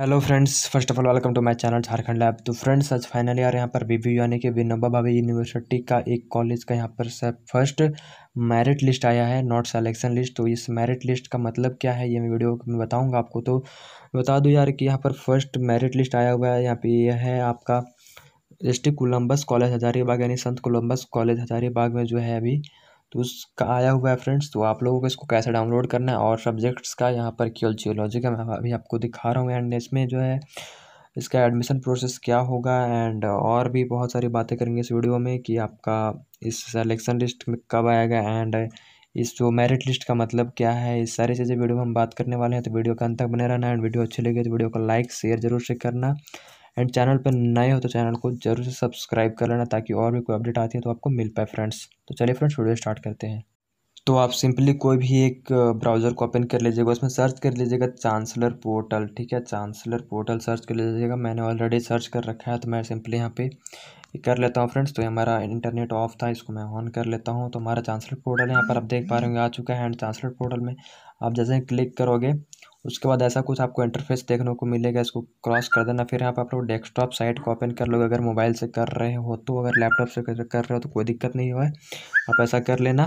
hello friends first of all welcome to my channel Jharkhand lab तो friends आज finally year यहाँ पर बीबीयू यानी कि विनोबा भावे यूनिवर्सिटी का एक कॉलेज का यहाँ पर सब फर्स्ट मेरिट लिस्ट आया है नॉट सेलेक्शन लिस्ट तो इस मेरिट लिस्ट का मतलब क्या है ये मैं वीडियो में बताऊँगा आपको तो बता दूँ यार कि यहाँ पर फर्स्ट मेरिट लिस्ट आया हुआ है यहाँ पर यह है आपका S T Columbus college Hazaribagh यानी संत कोलम्बस कॉलेज हजारीबाग में जो है अभी तो उसका आया हुआ है फ्रेंड्स तो आप लोगों को इसको कैसे डाउनलोड करना है और सब्जेक्ट्स का यहाँ पर जियोलॉजी का मैं अभी आपको दिखा रहा हूँ एंड इसमें जो है इसका एडमिशन प्रोसेस क्या होगा एंड और भी बहुत सारी बातें करेंगे इस वीडियो में कि आपका इस सेलेक्शन लिस्ट में कब आएगा एंड इस जो मेरिट लिस्ट का मतलब क्या है इस सारी चीज़ें वीडियो में हम बात करने वाले हैं तो वीडियो का अंत तक बने रहना एंड वीडियो अच्छी लगी तो वीडियो को लाइक शेयर जरूर से करना एंड चैनल पर नए हो तो चैनल को जरूर से सब्सक्राइब कर लेना ताकि और भी कोई अपडेट आती है तो आपको मिल पाए फ्रेंड्स तो चलिए फ्रेंड्स वीडियो स्टार्ट करते हैं तो आप सिंपली कोई भी एक ब्राउज़र को ओपन कर लीजिएगा उसमें सर्च कर लीजिएगा चांसलर पोर्टल ठीक है चांसलर पोर्टल सर्च कर लीजिएगा मैंने ऑलरेडी सर्च कर रखा है तो मैं सिंपली यहाँ पे कर लेता हूँ फ्रेंड्स तो ये हमारा इंटरनेट ऑफ था इसको मैं ऑन कर लेता हूँ तो हमारा चांसलर पोर्टल यहाँ पर आप देख पा रहे होंगे आ चुका है एंड चांसलर पोर्टल में आप जैसे क्लिक करोगे उसके बाद ऐसा कुछ आपको इंटरफेस देखने को मिलेगा इसको क्रॉस कर देना फिर यहाँ पर आप लोग डेस्कटॉप साइट को ओपन कर लोगे अगर मोबाइल से कर रहे हो तो अगर लैपटॉप से कर रहे हो तो कोई दिक्कत नहीं हुआ है आप ऐसा कर लेना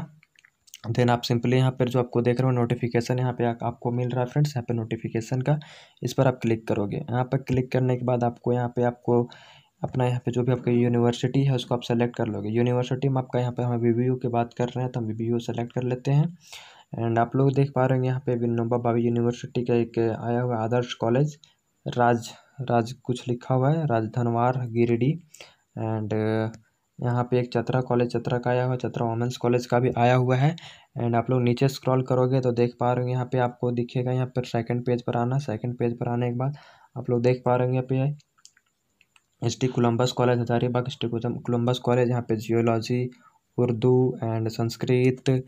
देन आप सिंपली यहाँ पर जो आपको देख रहे हो नोटिफिकेशन यहाँ पे आपको मिल रहा है फ्रेंड्स यहाँ पे नोटिफिकेशन का इस पर आप क्लिक करोगे यहाँ पर क्लिक करने के बाद आपको यहाँ पे आपको अपना यहाँ पे जो भी आपकी यूनिवर्सिटी है उसको आप सेलेक्ट कर लोगे यूनिवर्सिटी में आपका यहाँ पे हम वी के बात कर रहे हैं तो हम वी सेलेक्ट कर लेते हैं एंड आप लोग देख पा रहे हैं यहाँ पे विनोबा भावे यूनिवर्सिटी का एक आया हुआ आदर्श कॉलेज राज राज कुछ लिखा हुआ है राजधनवार गिरिडीह एंड uh, यहाँ पे एक चतरा कॉलेज चतरा का आया हुआ है चतरा वोमेंस कॉलेज का भी आया हुआ है एंड आप लोग नीचे स्क्रॉल करोगे तो देख पा रहे हो यहाँ पे आपको दिखेगा यहाँ पर सेकंड पेज पर आना सेकंड पेज पर आने के बाद आप लोग देख पा रहे हैं यहाँ पे S T Columbus college Hazaribagh S T Columbus college यहाँ पे जियोलॉजी उर्दू एंड संस्कृत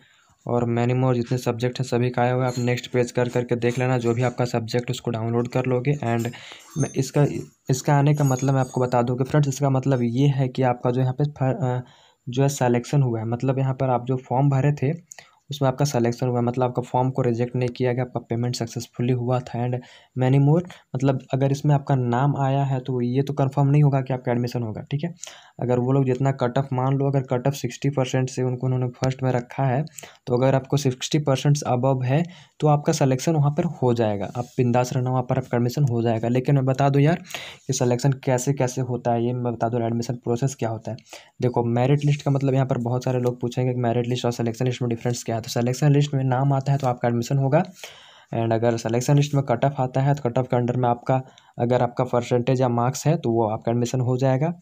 और मैनी मोर जितने सब्जेक्ट हैं सभी का आया हुआ है आप नेक्स्ट पेज कर करके देख लेना जो भी आपका सब्जेक्ट उसको डाउनलोड कर लोगे एंड मैं इसका इसका आने का मतलब मैं आपको बता दूँ कि फ्रेंड्स इसका मतलब ये है कि आपका जो यहाँ पे जो है सलेक्शन हुआ है मतलब यहाँ पर आप जो फॉर्म भरे थे उसमें आपका सलेक्शन हुआ मतलब आपका फॉर्म को रिजेक्ट नहीं किया गया आपका पेमेंट सक्सेसफुली हुआ था एंड मैनी मोर मतलब अगर इसमें आपका नाम आया है तो ये तो कंफर्म नहीं होगा कि आपका एडमिशन होगा ठीक है अगर वो लोग जितना कट ऑफ मान लो अगर कट ऑफ सिक्सटी परसेंट से उनको उन्होंने फर्स्ट में रखा है तो अगर आपको सिक्सटी परसेंट अबव है तो आपका सलेक्शन वहाँ पर हो जाएगा आप बिंदास रहना वहाँ पर आपका एडमिशन हो जाएगा लेकिन मैं बता दूँ यार कि सलेक्शन कैसे कैसे होता है ये मैं बता दूँ एडमिशन प्रोसेस क्या होता है देखो मेरिट लिस्ट का मतलब यहाँ पर बहुत सारे लोग पूछेंगे कि मेरिट लिस्ट और सलेक्शन लिस्ट में डिफरेंस क्या है तो सलेक्शन लिस्ट में नाम आता है तो आपका एडमिशन होगा एंड अगर सेलेक्शन लिस्ट में कट ऑफ आता है तो कट ऑफ के अंडर में आपका अगर आपका परसेंटेज या मार्क्स है तो वो आपका एडमिशन हो जाएगा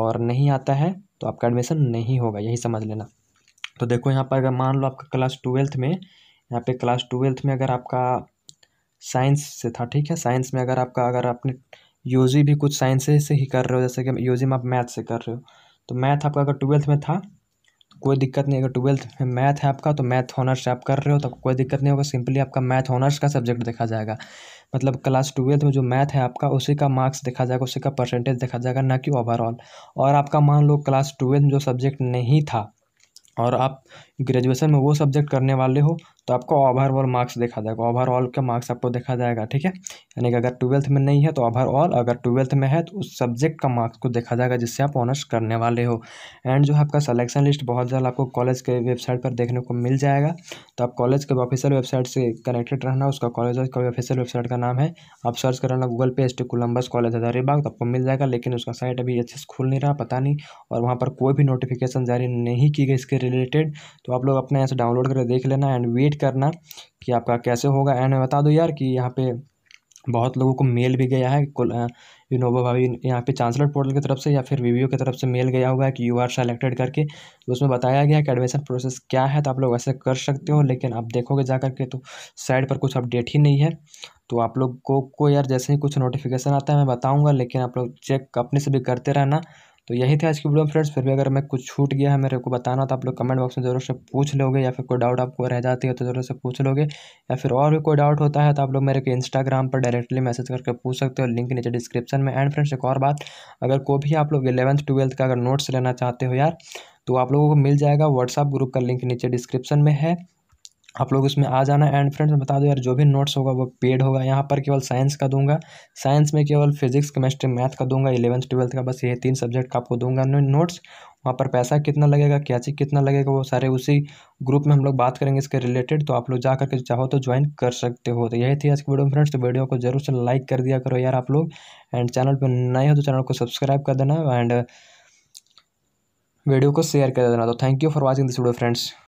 और नहीं आता है तो आपका एडमिशन नहीं होगा यही समझ लेना तो देखो यहाँ पर अगर मान लो आपका क्लास ट्वेल्थ में यहाँ पे क्लास ट्वेल्थ में अगर आपका साइंस से था ठीक है साइंस में अगर आपका अगर आपने यूजी भी कुछ साइंस से ही कर रहे हो जैसे कि यूजी में आप मैथ से कर रहे हो तो मैथ आपका अगर ट्वेल्थ में था कोई दिक्कत नहीं अगर ट्वेल्थ में मैथ है आपका तो मैथ ऑनर्स आप कर रहे हो तो कोई दिक्कत नहीं होगा सिंपली आपका मैथ ऑनर्स का सब्जेक्ट देखा जाएगा मतलब क्लास ट्वेल्थ में जो मैथ है आपका उसी का मार्क्स देखा जाएगा उसी का परसेंटेज देखा जाएगा ना कि ओवरऑल और आपका मान लो क्लास ट्वेल्थ में जो सब्जेक्ट नहीं था और आप ग्रेजुएशन में वो सब्जेक्ट करने वाले हो तो आपको ओवरऑल मार्क्स देखा जाएगा ओवरऑल का मार्क्स आपको देखा जाएगा ठीक है यानी कि अगर ट्वेल्थ में नहीं है तो ओवरऑल अगर ट्वेल्थ में है तो उस सब्जेक्ट का मार्क्स को देखा जाएगा जिससे आप ऑनर्स करने वाले हो एंड जो आपका सलेक्शन लिस्ट बहुत जल्द आपको कॉलेज के वेबसाइट पर देखने को मिल जाएगा तो आप कॉलेज के ऑफिशियल वेबसाइट से कनेक्टेड रहना उसका कॉलेज का ऑफिशियल वेबसाइट का नाम है आप सर्च करना गूगल पे S T Columbus college Hazaribagh तो आपको मिल जाएगा लेकिन उसका साइट अभी अच्छे से खुल नहीं रहा पता नहीं और वहाँ पर कोई भी नोटिफिकेशन जारी नहीं की गई इसके रिलेटेड तो आप लोग अपने यहाँ से डाउनलोड करके देख लेना एंड वेट करना कि आपका कैसे होगा एंड मैं बता दूँ यार कि यहाँ पे बहुत लोगों को मेल भी गया है इनोवा भाभी यहाँ पे चांसलर पोर्टल की तरफ से या फिर वीवीओ की तरफ से मेल गया होगा कि यू आर सेलेक्टेड करके तो उसमें बताया गया है कि एडमिशन प्रोसेस क्या है तो आप लोग ऐसे कर सकते हो लेकिन आप देखोगे जा करके तो साइड पर कुछ अपडेट ही नहीं है तो आप लोग को को यार जैसे ही कुछ नोटिफिकेशन आता है मैं बताऊँगा लेकिन आप लोग चेक अपने से भी करते रहना तो यही था आज की वीडियो फ्रेंड्स फिर भी अगर मैं कुछ छूट गया है मेरे को बताना तो आप लोग कमेंट बॉक्स में ज़रूर से पूछ लोगे या फिर कोई डाउट आपको रह जाती है तो ज़रूर से पूछ लोगे या फिर और भी कोई डाउट होता है तो आप लोग मेरे को इंस्टाग्राम पर डायरेक्टली मैसेज करके पूछ सकते हो लिंक नीचे डिस्क्रिप्शन में एंड फ्रेंड्स एक और बात अगर कोई भी आप लोग इलेवंथ ट्वेल्थ का अगर नोट्स लेना चाहते हो यार तो आप लोगों को मिल जाएगा व्हाट्सअप ग्रुप का लिंक नीचे डिस्क्रिप्शन में है आप लोग उसमें आ जाना एंड फ्रेंड्स मैं बता दो यार जो भी नोट्स होगा वो पेड होगा यहाँ पर केवल साइंस का दूंगा साइंस में केवल फिजिक्स केमिस्ट्री मैथ का दूंगा इलेवंथ ट्वेल्थ का बस ये तीन सब्जेक्ट का आपको दूंगा नोट्स वहाँ पर पैसा कितना लगेगा क्या चीज़ कितना लगेगा वो सारे उसी ग्रुप में हम लोग बात करेंगे इसके रिलेटेड तो आप लोग जा करके चाहो तो ज्वाइन कर सकते हो तो यही थी आज की वीडियो फ्रेंड्स तो वीडियो को जरूर से लाइक कर दिया करो यार आप लोग एंड चैनल पर नए हो तो चैनल को सब्सक्राइब कर देना एंड वीडियो को शेयर कर देना तो thank you for watching this video friends